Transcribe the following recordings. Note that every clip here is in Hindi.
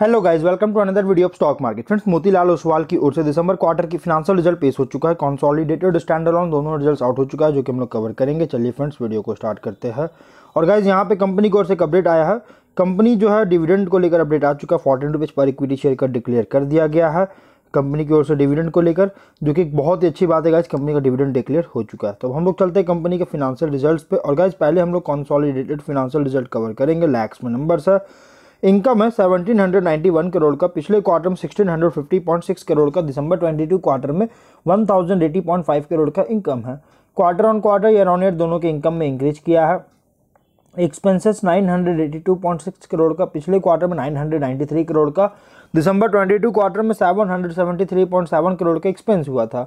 hello guys welcome to another video of stock market friends Motilal Oswal की ओर से दिसंबर क्वार्टर की फिनांशियल रिजल्ट पेश हो चुका है कॉन्सॉलिडेटेड स्टैंड ऑन दोनों रिजल्ट आउट हो चुका है जो कि हम लोग कवर करेंगे चलिए फ्रेंड्स वीडियो को स्टार्ट करते हैं और गाइज यहाँ पे कंपनी की ओर से एक अपडेट आया है कंपनी जो है डिविडेंड को लेकर अपडेट आ चुका है फोर्टीन रुपीज़ पर इक्विटी शेयर का डिक्लेयर कर दिया गया है कंपनी की ओर से डिविडेंड को लेकर जो कि बहुत ही अच्छी बात है गाइज कंपनी का डिविडेंड डिक्लेयर हो चुका है तो हम लोग चलते हैं कंपनी के फिनांशियल रिजल्ट पे और गाइज पहले हम लोग कॉन्सॉलिडेटेड फिनांशियल रिजल्ट कवर करेंगे लैक्स में नंबर्स है इनकम है 1791 करोड़ का पिछले क्वार्टर में 1650.6 करोड़ का दिसंबर 22 क्वार्टर में 1080.5 करोड़ का इनकम है quarter on quarter year on year दोनों के इनकम में इंक्रीज किया है एक्सपेंसेस 982.6 करोड़ का पिछले क्वार्टर में 993 करोड़ का दिसंबर 22 क्वार्टर में 773.7 करोड़ का एक्सपेंस हुआ था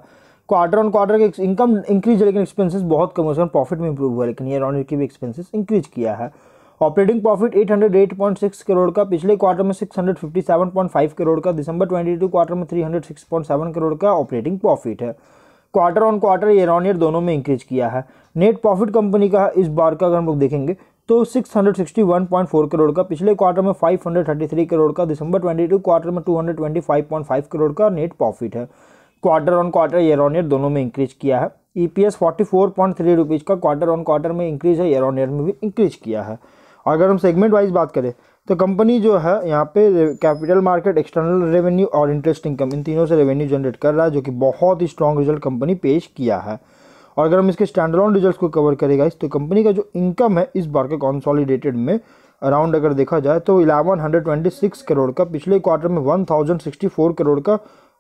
क्वार्टर ऑन क्वार्टर के इनकम इंक्रीज लेकिन एक्सपेंसेस बहुत कम हुआ प्रॉफिट में इंप्रूव हुआ लेकिन ईयर ऑन ईयर की भी एक्सपेंसेस इंक्रीज किया है ऑपरेटिंग प्रॉफिट 808.6 करोड़ का पिछले क्वार्टर में 657.5 करोड़ का दिसंबर 22 क्वार्टर में 306.7 करोड़ का ऑपरेटिंग प्रॉफिट है quarter on quarter year on year दोनों में इंक्रीज किया है नेट प्रॉफिट कंपनी का इस बार का अगर हम लोग देखेंगे तो 661.4 करोड़ का पिछले क्वार्टर में 533 करोड़ का दिसंबर 22 क्वार्टर में 225.5 करोड़ का नेट प्रॉफिट है quarter on quarter year on year दोनों में इंक्रीज किया है E P S forty four point three rupees का क्वार्टर ऑन क्वार्टर में इंक्रीज है ईयर ऑन ईयर में भी इंक्रीज किया है और अगर हम सेगमेंट वाइज बात करें तो कंपनी जो है यहाँ पे कैपिटल मार्केट एक्सटर्नल रेवेन्यू और इंटरेस्ट इनकम इन तीनों से रेवेन्यू जनरेट कर रहा है जो कि बहुत ही स्ट्रॉन्ग रिजल्ट कंपनी पेश किया है और अगर हम इसके स्टैंडलॉन रिजल्ट को कवर करेगा इस तो कंपनी का जो इनकम है इस बार के कॉन्सॉलीडेटेड में अराउंड अगर देखा जाए तो इलेवन करोड़ का पिछले क्वार्टर में वन करोड़ का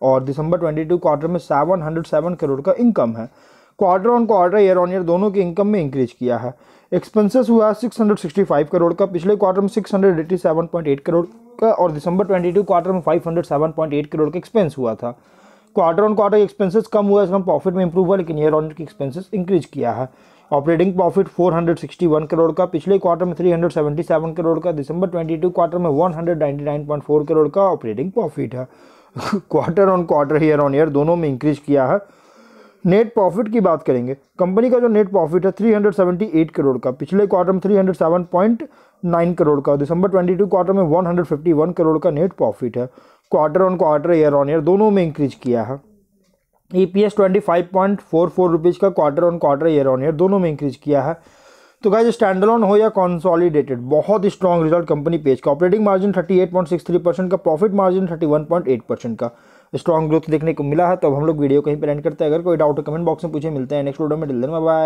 और दिसंबर ट्वेंटी क्वार्टर में सेवन करोड़ का इनकम है quarter on quarter year on year दोनों की इनकम में इंक्रीज किया है एक्सपेंसेस हुआ 665 करोड़ का पिछले क्वार्टर में 687.8 करोड़ का और दिसंबर 22 क्वार्टर में 507.8 करोड़ का एक्सपेंस हुआ था क्वार्टर ऑन क्वार्टर एक्सपेंसेस कम हुआ इसमें प्रॉफिट में इंप्रूव हुआ लेकिन ईयर ऑन ईयर की एक्सपेंसेस इंक्रीज किया है ऑपरेटिंग प्रॉफिट 461 करोड़ का पिछले क्वार्टर में 377 करोड़ का दिसंबर 22 क्वार्टर में 199.4 करोड़ का ऑपरेटिंग प्रॉफिट है quarter on quarter year on year दोनों में इंक्रीज किया है नेट प्रॉफिट की बात करेंगे कंपनी का जो नेट प्रॉफिट है 378 करोड़ का पिछले क्वार्टर में 307.9 करोड़ का दिसंबर 22 क्वार्टर में 151 करोड़ का नेट प्रॉफिट है quarter on quarter year on year दोनों में इंक्रीज किया है E P S twenty five point four four rupees का quarter on quarter year on year दोनों में इंक्रीज किया है तो गाइज स्टैंडलॉन हो या कॉन्सॉलीडेटेड बहुत स्ट्रॉन्ग रिजल्ट कंपनी पेज का ऑपरेटिंग मार्जिन 38.63 परसेंट का प्रॉफिट मार्जिन 31.8 परसेंट का स्ट्रॉन्ग ग्रोथ देखने को मिला है तो अब हम लोग वीडियो कहीं पर एंड करते हैं अगर कोई डाउट कमेंट बॉक्स में पूछे मिलते हैं नेक्स्ट वीडियो में डिल बाय